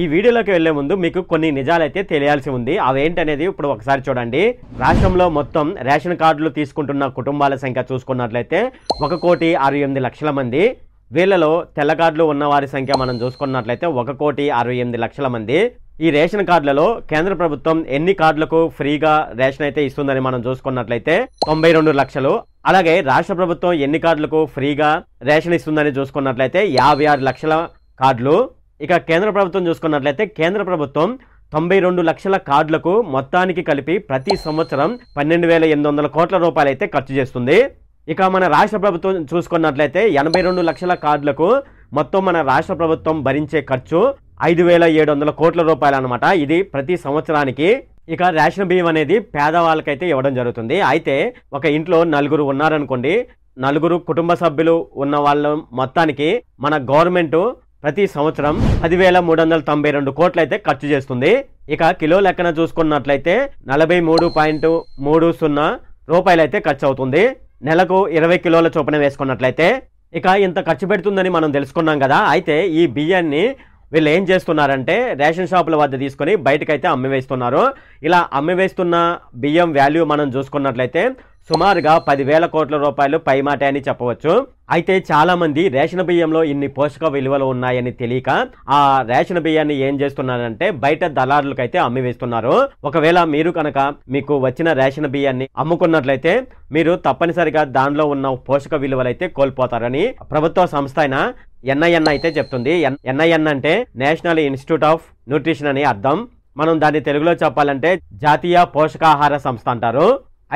ఈ వీడియోలోకి వెళ్లే ముందు మీకు కొన్ని నిజాలైతే తెలియాల్సి ఉంది అవేంటనేది ఇప్పుడు ఒకసారి చూడండి రాష్ట్రంలో మొత్తం రేషన్ కార్డులు తీసుకుంటున్న కుటుంబాల సంఖ్య చూసుకున్నట్లయితే ఒక కోటి అరవై ఎనిమిది లక్షల మంది వీళ్ళలో తెల్ల కార్డులు ఉన్న వారి సంఖ్య మనం చూసుకున్నట్లయితే ఒక కోటి అరవై ఎనిమిది లక్షల మంది ఈ రేషన్ కార్డులలో కేంద్ర ప్రభుత్వం ఎన్ని కార్డులకు ఫ్రీగా రేషన్ అయితే ఇస్తుందని మనం చూసుకున్నట్లయితే తొంభై రెండు లక్షలు అలాగే రాష్ట్ర ప్రభుత్వం ఎన్ని కార్డులకు ఫ్రీగా రేషన్ ఇస్తుందని చూసుకున్నట్లయితే యాభై ఆరు లక్షల కార్డులు ఇక కేంద్ర ప్రభుత్వం చూసుకున్నట్లయితే కేంద్ర ప్రభుత్వం తొంభై రెండు లక్షల కార్డులకు మొత్తానికి కలిపి ప్రతి సంవత్సరం పన్నెండు వేల ఎనిమిది వందల కోట్ల రూపాయలైతే ఖర్చు చేస్తుంది ఇక మన రాష్ట్ర ప్రభుత్వం చూసుకున్నట్లయితే ఎనభై రెండు లక్షల కార్డులకు మొత్తం మన రాష్ట్ర ప్రభుత్వం భరించే ఖర్చు ఐదు వేల ఏడు వందల కోట్ల రూపాయలు అనమాట ఇది ప్రతి సంవత్సరానికి ఇక రేషన్ బియ్యం అనేది పేదవాళ్ళకైతే ఇవ్వడం జరుగుతుంది అయితే ఒక ఇంట్లో నలుగురు ఉన్నారనుకోండి నలుగురు కుటుంబ సభ్యులు ఉన్న వాళ్ళ మొత్తానికి మన గవర్నమెంట్ ప్రతి సంవత్సరం పదివేల మూడు వందల తొంభై రెండు కోట్లయితే ఖర్చు చేస్తుంది ఇక కిలో లెక్కన చూసుకున్నట్లయితే నలభై మూడు పాయింట్ మూడు సున్నా రూపాయలైతే ఖర్చు అవుతుంది నెలకు ఇరవై కిలోల చొప్పున వేసుకున్నట్లయితే ఇక ఇంత ఖర్చు పెడుతుందని మనం తెలుసుకున్నాం కదా అయితే ఈ బియ్యాన్ని వీళ్ళు ఏం చేస్తున్నారంటే రేషన్ షాపుల వద్ద తీసుకొని బయటకైతే అమ్మివేస్తున్నారు ఇలా అమ్మివేస్తున్న బియ్యం వాల్యూ మనం చూసుకున్నట్లయితే సుమారుగా పదివేల కోట్ల రూపాయలు పైమాటే అని చెప్పవచ్చు అయితే చాలామంది రేషన్ బియ్యంలో ఇన్ని పోషక విలువలు ఉన్నాయని తెలియక ఆ రేషన్ బియ్యాన్ని ఏం చేస్తున్నారంటే బయట దళారులకైతే అమ్మివేస్తున్నారు ఒకవేళ మీరు కనుక మీకు వచ్చిన రేషన్ బియ్యాన్ని అమ్ముకున్నట్లయితే మీరు తప్పనిసరిగా దానిలో ఉన్న పోషక విలువలైతే కోల్పోతారని ప్రభుత్వ సంస్థ అయినా ఎన్ఐఎన్ అయితే చెప్తుంది ఎన్ఐఎన్ అంటే నేషనల్ ఇన్స్టిట్యూట్ ఆఫ్ న్యూట్రిషన్ అని అర్థం మనం దాన్ని తెలుగులో చెప్పాలంటే జాతీయ పోషకాహార సంస్థ అంటారు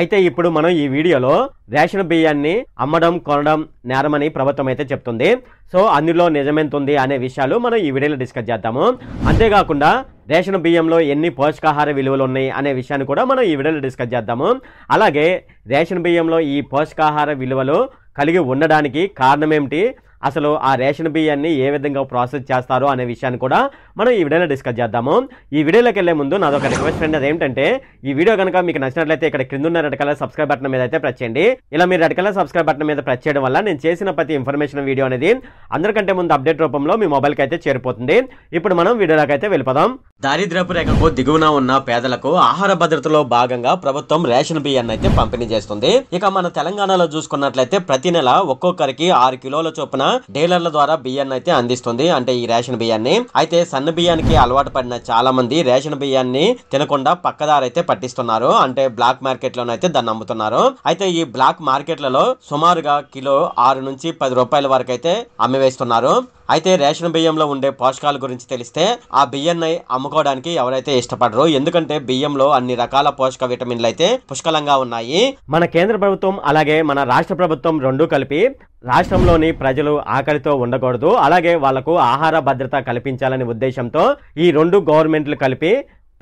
అయితే ఇప్పుడు మనం ఈ వీడియోలో రేషన్ బియ్యాన్ని అమ్మడం కొనడం నేరమని ప్రభుత్వం అయితే చెప్తుంది సో అందులో నిజమెంతుంది అనే విషయాలు మనం ఈ వీడియోలో డిస్కస్ చేద్దాము అంతేకాకుండా రేషన్ బియ్యంలో ఎన్ని పోషకాహార విలువలు ఉన్నాయి అనే విషయాన్ని కూడా మనం ఈ వీడియోలో డిస్కస్ చేద్దాము అలాగే రేషన్ బియ్యంలో ఈ పోషకాహార విలువలు కలిగి ఉండడానికి కారణం ఏమిటి అసలు ఆ రేషన్ బియ్యాన్ని ఏ విధంగా ప్రాసెస్ చేస్తారు అనే విషయాన్ని కూడా మనం ఈ వీడియోలో డిస్కస్ చేద్దాము ఈ వీడియోలోకి వెళ్ళే ముందు నాది ఒక రిక్వెస్ట్ అనేది ఏంటంటే ఈ వీడియో కనుక మీకు నచ్చినట్లయితే ఇక్కడ క్రింద ఉన్న రెడ్ కలర్ సబ్స్క్రైబ్ బటన్ మీద అయితే ప్రెస్ చేయండి ఇలా మీరు రెడ్ కలర్ సబ్స్క్రైబ్ బటన్ మీద ప్రెస్ చేయడం వల్ల నేను చేసిన ప్రతి ఇన్ఫర్మేషన్ వీడియో అనేది అందరికంటే ముందు అప్డేట్ రూపంలో మీ మొబైల్కి అయితే చేరిపోతుంది ఇప్పుడు మనం వీడియోలోకి అయితే వెళ్ళిపోదాం దారిద్రపు రేఖకు దిగువన ఉన్న పేదలకు ఆహార భద్రతలో భాగంగా ప్రభుత్వం రేషన్ బియ్యాన్ని అయితే పంపిణీ చేస్తుంది ఇక మన తెలంగాణలో చూసుకున్నట్లయితే ప్రతి నెల ఒక్కొక్కరికి ఆరు కిలోల చొప్పున డీలర్ల ద్వారా బియ్యాన్ని అయితే అందిస్తుంది అంటే ఈ రేషన్ బియ్యాన్ని అయితే సన్న బియ్యానికి అలవాటు పడిన చాలా మంది రేషన్ బియ్యాన్ని తినకుండా పక్కదారైతే పట్టిస్తున్నారు అంటే బ్లాక్ మార్కెట్ లోనైతే దాన్ని అమ్ముతున్నారు అయితే ఈ బ్లాక్ మార్కెట్లలో సుమారుగా కిలో ఆరు నుంచి పది రూపాయల వరకు అయితే వేస్తున్నారు అయితే రేషన్ బియ్యంలో ఉండే పోషకాల గురించి తెలిస్తే ఆ బియ్యాన్ని అమ్ముకోవడానికి ఎవరైతే ఇష్టపడరు ఎందుకంటే బియ్యంలో అన్ని రకాల పోషక విటమిన్లు అయితే పుష్కలంగా ఉన్నాయి మన కేంద్ర ప్రభుత్వం అలాగే మన రాష్ట్ర ప్రభుత్వం రెండు కలిపి రాష్ట్రంలోని ప్రజలు ఆకలితో ఉండకూడదు అలాగే వాళ్లకు ఆహార భద్రత కల్పించాలనే ఉద్దేశంతో ఈ రెండు గవర్నమెంట్లు కలిపి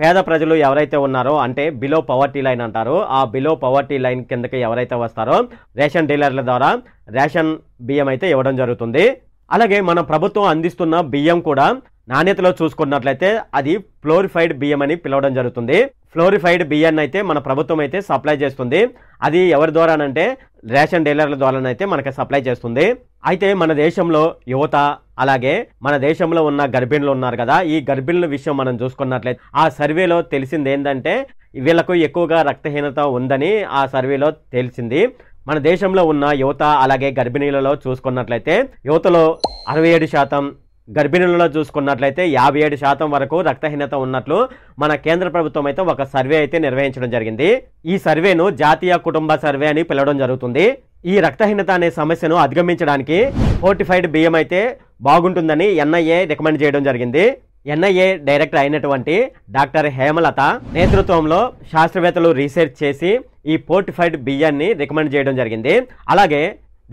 పేద ప్రజలు ఎవరైతే ఉన్నారో అంటే బిలో పవర్టీ లైన్ అంటారు ఆ బిలో పవర్టీ లైన్ కిందకి ఎవరైతే వస్తారో రేషన్ డీలర్ల ద్వారా రేషన్ బియ్యం అయితే ఇవ్వడం జరుగుతుంది అలాగే మన ప్రభుత్వం అందిస్తున్న బియ్యం కూడా నాణ్యతలో చూసుకున్నట్లయితే అది ఫ్లోరిఫైడ్ బియ్యం అని పిలవడం జరుగుతుంది ఫ్లోరిఫైడ్ బియ్యాన్ని అయితే మన ప్రభుత్వం అయితే సప్లై చేస్తుంది అది ఎవరి ద్వారానంటే రేషన్ డీలర్ల ద్వారానైతే మనకి సప్లై చేస్తుంది అయితే మన దేశంలో యువత అలాగే మన దేశంలో ఉన్న గర్భిణులు ఉన్నారు కదా ఈ గర్భిణుల విషయం మనం చూసుకున్నట్లయితే ఆ సర్వేలో తెలిసింది ఏంటంటే వీళ్ళకు ఎక్కువగా రక్తహీనత ఉందని ఆ సర్వేలో తెలిసింది మన దేశంలో ఉన్న యువత అలాగే గర్భిణీలలో చూసుకున్నట్లయితే యువతలో అరవై ఏడు శాతం గర్భిణులలో చూసుకున్నట్లయితే యాభై ఏడు శాతం వరకు రక్తహీనత ఉన్నట్లు మన కేంద్ర ప్రభుత్వం అయితే ఒక సర్వే అయితే నిర్వహించడం జరిగింది ఈ సర్వేను జాతీయ కుటుంబ సర్వే అని పిలవడం జరుగుతుంది ఈ రక్తహీనత అనే సమస్యను అధిగమించడానికి ఫోర్టిఫైడ్ బియ్యం అయితే బాగుంటుందని ఎన్ఐఏ రికమెండ్ చేయడం జరిగింది ఎన్ఐఏ డైరెక్టర్ అయినటువంటి డాక్టర్ హేమలత నేతృత్వంలో శాస్త్రవేత్తలు రీసెర్చ్ చేసి ఈ పోర్టిఫైడ్ బియ్యాన్ని రికమెండ్ చేయడం జరిగింది అలాగే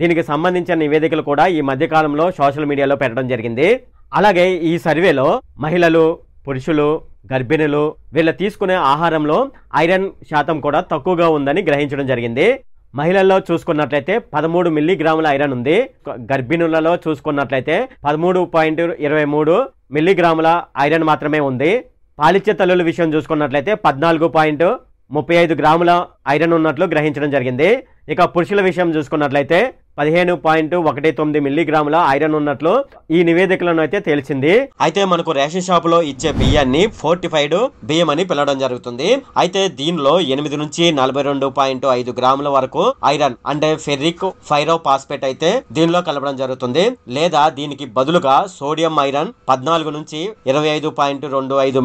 దీనికి సంబంధించిన నివేదికలు కూడా ఈ మధ్యకాలంలో సోషల్ మీడియాలో పెట్టడం జరిగింది అలాగే ఈ సర్వేలో మహిళలు పురుషులు గర్భిణులు వీళ్ళు తీసుకునే ఆహారంలో ఐరన్ శాతం కూడా తక్కువగా ఉందని గ్రహించడం జరిగింది మహిళల్లో చూసుకున్నట్లయితే పదమూడు మిల్లీగ్రాముల ఐరన్ ఉంది గర్భిణులలో చూసుకున్నట్లయితే పదమూడు పాయింట్ ఇరవై మూడు మిల్లీగ్రాముల ఐరన్ మాత్రమే ఉంది పాలిచ్చే తల్లుల విషయం చూసుకున్నట్లయితే పద్నాలుగు పాయింట్ ముప్పై ఐదు గ్రాముల ఐరన్ ఉన్నట్లు గ్రహించడం జరిగింది ఇక పురుషుల విషయం చూసుకున్నట్లయితే పదిహేను పాయింట్ ఒకటి తొమ్మిది మిల్లీగ్రాముల ఐరన్ ఉన్నట్లు ఈ నివేదికలను అయితే తేల్చింది అయితే మనకు రేషన్ షాప్ లో ఇచ్చే బియ్యాన్ని ఫోర్టిఫైడ్ బియ్యం అని పిలవడం జరుగుతుంది అయితే దీనిలో ఎనిమిది నుంచి నలభై రెండు పాయింట్ ఐదు గ్రాముల వరకు ఐరన్ అంటే ఫెర్రిక్ ఫైరో పాస్పేట్ అయితే దీనిలో కలపడం జరుగుతుంది లేదా దీనికి బదులుగా సోడియం ఐరన్ పద్నాలుగు నుంచి ఇరవై ఐదు పాయింట్ రెండు ఐదు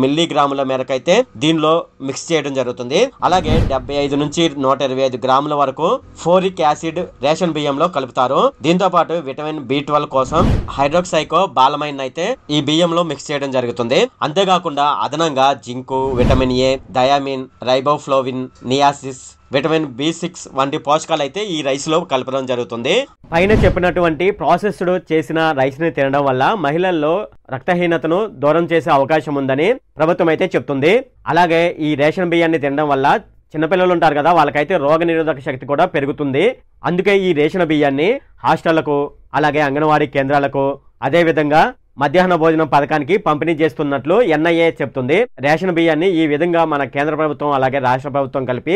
దీనిలో మిక్స్ చేయడం జరుగుతుంది అలాగే డెబ్బై ఐదు నుంచి నూట ఇరవై ఐదు గ్రాముల వరకు ఫోరిక్ యాసిడ్ రేషన్ బియ్యంలో కలుపుతారు దీంతో పాటు విటమిన్ బి ట్వెల్వ్ కోసం హైడ్రోక్సైకో బాలమైన్ అయితే ఈ బియ్యంలో మిక్స్ చేయడం జరుగుతుంది అంతేకాకుండా అదనంగా zinc vitamin A thiamine riboflavin niacin vitamin B six వంటి పోషకాలు అయితే ఈ రైస్లో కలపడం జరుగుతుంది పైన చెప్పినటువంటి ప్రాసెస్డ్ చేసిన రైస్ని తినడం వల్ల మహిళల్లో రక్తహీనతను దూరం చేసే అవకాశం ఉందని ప్రభుత్వం అయితే చెప్తుంది అలాగే ఈ రేషన్ బియ్యాన్ని తినడం వల్ల చిన్నపిల్లలు ఉంటారు కదా వాళ్ళకైతే రోగ నిరోధక శక్తి కూడా పెరుగుతుంది అందుకే ఈ రేషన్ బియ్యాన్ని హాస్టళ్లకు అలాగే అంగన్వాడీ కేంద్రాలకు అదేవిధంగా మధ్యాహ్న భోజనం పథకానికి పంపిణీ చేస్తున్నట్లు ఎన్ఐఏ చెప్తుంది రేషన్ బియ్యాన్ని ఈ విధంగా మన కేంద్ర ప్రభుత్వం అలాగే రాష్ట్ర ప్రభుత్వం కలిపి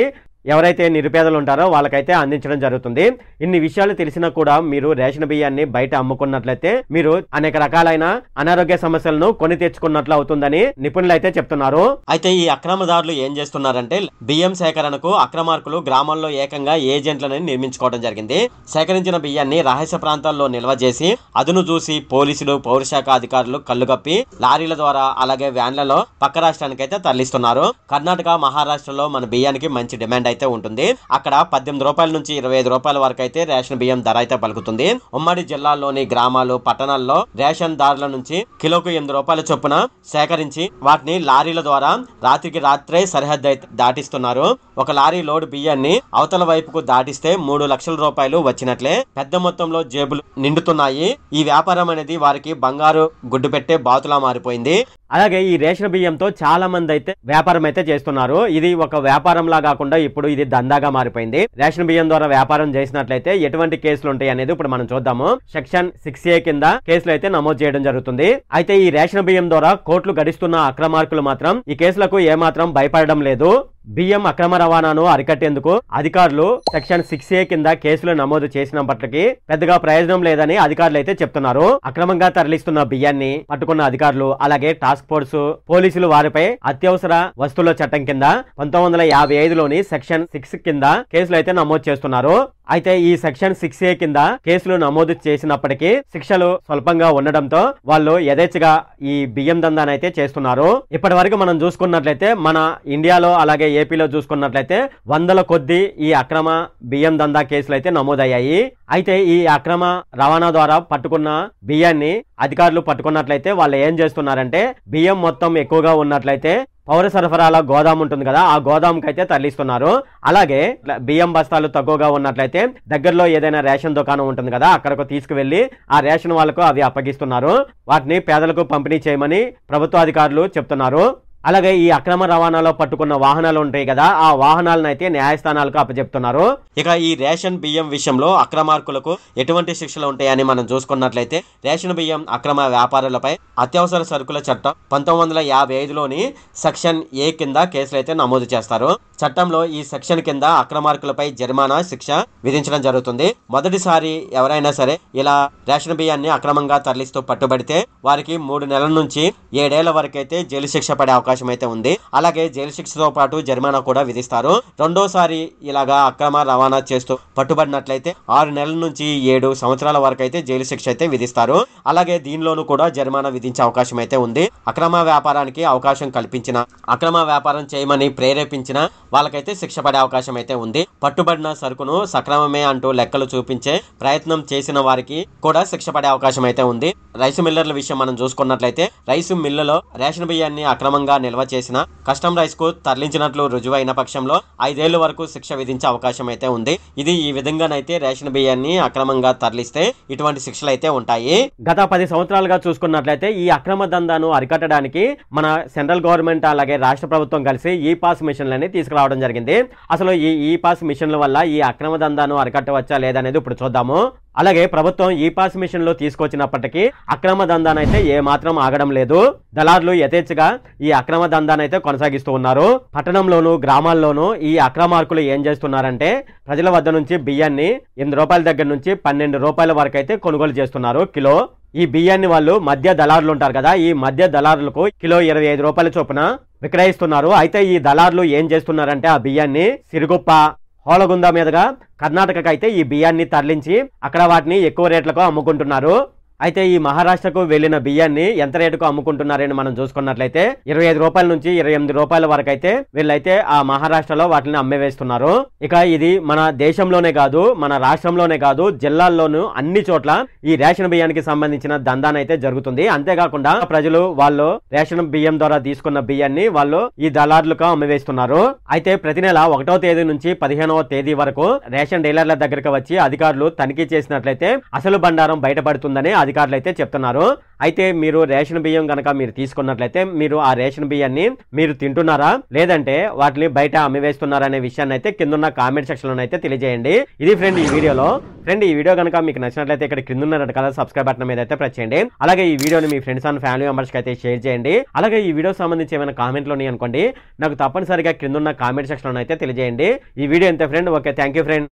ఎవరైతే నిరుపేదలు ఉంటారో వాళ్ళకైతే అందించడం జరుగుతుంది ఇన్ని విషయాలు తెలిసినా కూడా మీరు రేషన్ బియ్యాన్ని బయట అమ్ముకున్నట్లయితే మీరు అనేక రకాలైన అనారోగ్య సమస్యలను కొని తెచ్చుకున్నట్లు అవుతుందని నిపుణులు అయితే చెప్తున్నారు అయితే ఈ అక్రమదారులు ఏం చేస్తున్నారంటే బియ్యం సేకరణకు అక్రమార్కులు గ్రామాల్లో ఏకంగా ఏజెంట్లను నిర్మించుకోవడం జరిగింది సేకరించిన బియ్యాన్ని రహస్య ప్రాంతాల్లో నిల్వ చేసి అదును చూసి పోలీసులు పౌరశాఖ అధికారులు కళ్ళుగప్పి లారీల ద్వారా అలాగే వ్యాన్లలో పక్క రాష్ట్రానికైతే తరలిస్తున్నారు కర్ణాటక మహారాష్ట్రలో మన బియ్యానికి మంచి డిమాండ్ అయితే ఉంటుంది అక్కడ పద్దెనిమిది రూపాయల నుంచి ఇరవై ఐదు రూపాయల వరకు అయితే రేషన్ బియ్యం ధర అయితే పలుకుతుంది ఉమ్మడి జిల్లాలోని గ్రామాలు పట్టణాల్లో రేషన్ దారుల నుంచి కిలోకు ఎనిమిది రూపాయల చొప్పున సేకరించి వాటిని లారీల ద్వారా రాత్రికి రాత్రే సరిహద్దు దాటిస్తున్నారు ఒక లారీ లోడ్ బియ్యాన్ని అవతల వైపుకు దాటిస్తే మూడు లక్షల రూపాయలు వచ్చినట్లే పెద్ద మొత్తంలో జేబులు నిండుతున్నాయి ఈ వ్యాపారం అనేది వారికి బంగారు గుడ్డు పెట్టే బాతులా మారిపోయింది అలాగే ఈ రేషన్ బియ్యంతో చాలా మంది అయితే వ్యాపారం అయితే చేస్తున్నారు ఇది ఒక వ్యాపారంలా కాకుండా ఇప్పుడు ఇది దందాగా మారిపోయింది రేషన్ బియ్యం ద్వారా వ్యాపారం చేసినట్లయితే ఎటువంటి కేసులు ఉంటాయి అనేది ఇప్పుడు మనం చూద్దాము సెక్షన్ సిక్స్ ఏ కింద కేసులు అయితే నమోదు చేయడం జరుగుతుంది అయితే ఈ రేషన్ బియ్యం ద్వారా కోట్లు గడిస్తున్న అక్రమార్కులు మాత్రం ఈ కేసులకు ఏమాత్రం భయపడడం లేదు బియ్యం అక్రమ రవాణాను అరికట్టేందుకు అధికారులు సెక్షన్ సిక్స్ ఏ కింద కేసులు నమోదు చేసినప్పటికీ పెద్దగా ప్రయోజనం లేదని అధికారులు అయితే చెప్తున్నారు అక్రమంగా తరలిస్తున్న బియ్యాన్ని పట్టుకున్న అధికారులు అలాగే టాస్క్ ఫోర్స్ పోలీసులు వారిపై అత్యవసర వస్తువుల చట్టం కింద పంతొమ్మిది వందల యాభై ఐదులోని సెక్షన్ సిక్స్ కింద కేసులు అయితే నమోదు చేస్తున్నారు అయితే ఈ సెక్షన్ సిక్స్ ఏ కింద కేసులు నమోదు చేసినప్పటికీ శిక్షలు స్వల్పంగా ఉండడంతో వాళ్ళు యథేచ్ఛగా ఈ బియ్యం అయితే చేస్తున్నారు ఇప్పటి వరకు మనం చూసుకున్నట్లయితే మన ఇండియాలో అలాగే ఏపీలో చూసుకున్నట్లయితే వందల కొద్ది ఈ అక్రమ బియ్యం దందా కేసులు అయితే నమోదయ్యాయి అయితే ఈ అక్రమ రవాణా ద్వారా పట్టుకున్న బియ్యాన్ని అధికారులు పట్టుకున్నట్లయితే వాళ్ళు ఏం చేస్తున్నారంటే బియ్యం మొత్తం ఎక్కువగా ఉన్నట్లయితే పౌర సరఫరాల గోదాం ఉంటుంది కదా ఆ గోదాంకి అయితే తరలిస్తున్నారు అలాగే బియ్యం బస్తాలు తక్కువగా ఉన్నట్లయితే దగ్గరలో ఏదైనా రేషన్ దుకాణం ఉంటుంది కదా అక్కడకు తీసుకువెళ్లి ఆ రేషన్ వాళ్ళకు అవి అప్పగిస్తున్నారు వాటిని పేదలకు పంపిణీ చేయమని ప్రభుత్వ అధికారులు చెప్తున్నారు అలాగే ఈ అక్రమ రవాణాలో పట్టుకున్న వాహనాలు ఉంటాయి కదా ఆ వాహనాలను అయితే న్యాయస్థానాలకు అప్పచెప్తున్నారు ఇక ఈ రేషన్ బియ్యం విషయంలో అక్రమార్కులకు ఎటువంటి శిక్షలు ఉంటాయని మనం చూసుకున్నట్లయితే రేషన్ బియ్యం అక్రమ వ్యాపారులపై అత్యవసర సరుకుల చట్టం పంతొమ్మిది వందల యాభై ఐదులోని సెక్షన్ ఏ కింద కేసులు అయితే నమోదు చేస్తారు చట్టంలో ఈ సెక్షన్ కింద అక్రమార్కులపై జరిమానా శిక్ష విధించడం జరుగుతుంది మొదటిసారి ఎవరైనా సరే ఇలా రేషన్ బియ్యాన్ని అక్రమంగా తరలిస్తూ పట్టుబడితే వారికి మూడు నెలల నుంచి ఏడేళ్ల వరకైతే జైలు శిక్ష పడే అవకాశం అయితే ఉంది అలాగే జైలు శిక్షతో పాటు జరిమానా కూడా విధిస్తారు రెండోసారి ఇలాగా అక్రమ రవాణా చేస్తూ పట్టుబడినట్లయితే ఆరు నెలల నుంచి ఏడు సంవత్సరాల వరకు అయితే జైలు శిక్ష అయితే విధిస్తారు అలాగే దీనిలోనూ కూడా జరిమానా విధించే అవకాశం అయితే ఉంది అక్రమ వ్యాపారానికి అవకాశం కల్పించిన అక్రమ వ్యాపారం చేయమని ప్రేరేపించిన వాళ్ళకైతే శిక్ష పడే అవకాశం అయితే ఉంది పట్టుబడిన సరుకును సక్రమమే అంటూ లెక్కలు చూపించే ప్రయత్నం చేసిన వారికి కూడా శిక్ష పడే అవకాశం అయితే ఉంది రైస్ మిల్లర్ల విషయం మనం చూసుకున్నట్లయితే రైస్ మిల్లులో రేషన్ బియ్యాన్ని అక్రమంగా నిల్వ చేసిన కస్టమ్ రైస్ కు తరలించినట్లు రుజువైన పక్షంలో ఐదేళ్ల వరకు శిక్ష విధించే అవకాశం అయితే ఉంది ఇది ఈ విధంగానైతే రేషన్ బియ్యాన్ని అక్రమంగా తరలిస్తే ఇటువంటి శిక్షలు అయితే ఉంటాయి గత పది సంవత్సరాలుగా చూసుకున్నట్లయితే ఈ అక్రమ దందాను అరికట్టడానికి మన సెంట్రల్ గవర్నమెంట్ అలాగే రాష్ట్ర ప్రభుత్వం కలిసి ఈ పాస్ మిషన్లని తీసుకురావాలి రావడం జరిగింది అసలు ఈ ఈ పాస్ మిషన్ల వల్ల ఈ అక్రమ దందాను అరికట్టవచ్చా లేదనేది ఇప్పుడు చూద్దాము అలాగే ప్రభుత్వం ఈ పాస్ మిషన్లు తీసుకొచ్చినప్పటికీ అక్రమ దందానైతే ఏ మాత్రం ఆగడం లేదు దళారులు యథేచ్ఛగా ఈ అక్రమ దందానైతే కొనసాగిస్తూ ఉన్నారు పట్టణంలోను గ్రామాల్లోనూ ఈ అక్రమార్కులు ఏం చేస్తున్నారంటే ప్రజల వద్ద నుంచి బియ్యాన్ని ఎనిమిది రూపాయల దగ్గర నుంచి పన్నెండు రూపాయల వరకు అయితే కొనుగోలు చేస్తున్నారు కిలో ఈ బియ్యాన్ని వాళ్ళు మధ్య దళారులు ఉంటారు కదా ఈ మధ్య దళారులకు కిలో ఇరవై ఐదు రూపాయల చొప్పున విక్రయిస్తున్నారు అయితే ఈ దళార్లు ఏం చేస్తున్నారంటే ఆ బియ్యాన్ని సిరుగుప్ప హోలగుంద మీదుగా కర్ణాటకకు అయితే ఈ బియ్యాన్ని తరలించి అక్కడ వాటిని ఎక్కువ రేట్లకు అమ్ముకుంటున్నారు అయితే ఈ మహారాష్ట్రకు వెళ్లిన బియ్యాన్ని ఎంత రేటుకు అమ్ముకుంటున్నారని మనం చూసుకున్నట్లయితే ఇరవై ఐదు రూపాయల నుంచి ఇరవై ఎనిమిది రూపాయల వరకు అయితే వీళ్ళైతే ఆ మహారాష్ట్రలో వాటిని అమ్మేవేస్తున్నారు ఇక ఇది మన దేశంలోనే కాదు మన రాష్ట్రంలోనే కాదు జిల్లాల్లోనూ అన్ని చోట్ల ఈ రేషన్ బియ్యానికి సంబంధించిన దందానైతే జరుగుతుంది అంతేకాకుండా ప్రజలు వాళ్ళు రేషన్ బియ్యం ద్వారా తీసుకున్న బియ్యాన్ని వాళ్ళు ఈ దళారులుగా అమ్మివేస్తున్నారు అయితే ప్రతి నెల ఒకటో తేదీ నుంచి పదిహేనవ తేదీ వరకు రేషన్ డీలర్ల దగ్గరకు వచ్చి అధికారులు తనిఖీ చేసినట్లయితే అసలు బండారం బయటపడుతుందని అధికారులు అయితే చెప్తున్నారు అయితే మీరు రేషన్ బియ్యం కనుక మీరు తీసుకున్నట్లయితే మీరు ఆ రేషన్ బియ్యాన్ని మీరు తింటున్నారా లేదంటే వాటిని బయట అమ్మివేస్తున్నారా అనే విషయాన్ని అయితే ఉన్న కామెంట్ సెక్షన్లో అయితే తెలియజేయండి ఇది ఫ్రెండ్ ఈ వీడియోలో ఫ్రెండ్ ఈ వీడియో కనుక మీకు నచ్చినట్లయితే ఇక్కడ కింద ఉన్న కదా సబ్స్క్రైబ్ బటన్ మీద అయితే ప్రెస్ చేయండి అలాగే ఈ వీడియోని మీ ఫ్రెండ్స్ అండ్ ఫ్యామిలీ మెంబర్స్కి అయితే షేర్ చేయండి అలాగే ఈ వీడియో సంబంధించి ఏమైనా కామెంట్లు ఉన్నాయి అనుకోండి నాకు తప్పనిసరిగా కింద ఉన్న కామెంట్ సెక్షన్లో అయితే తెలియజేయండి ఈ వీడియో ఎంత ఫ్రెండ్ ఓకే థ్యాంక్ ఫ్రెండ్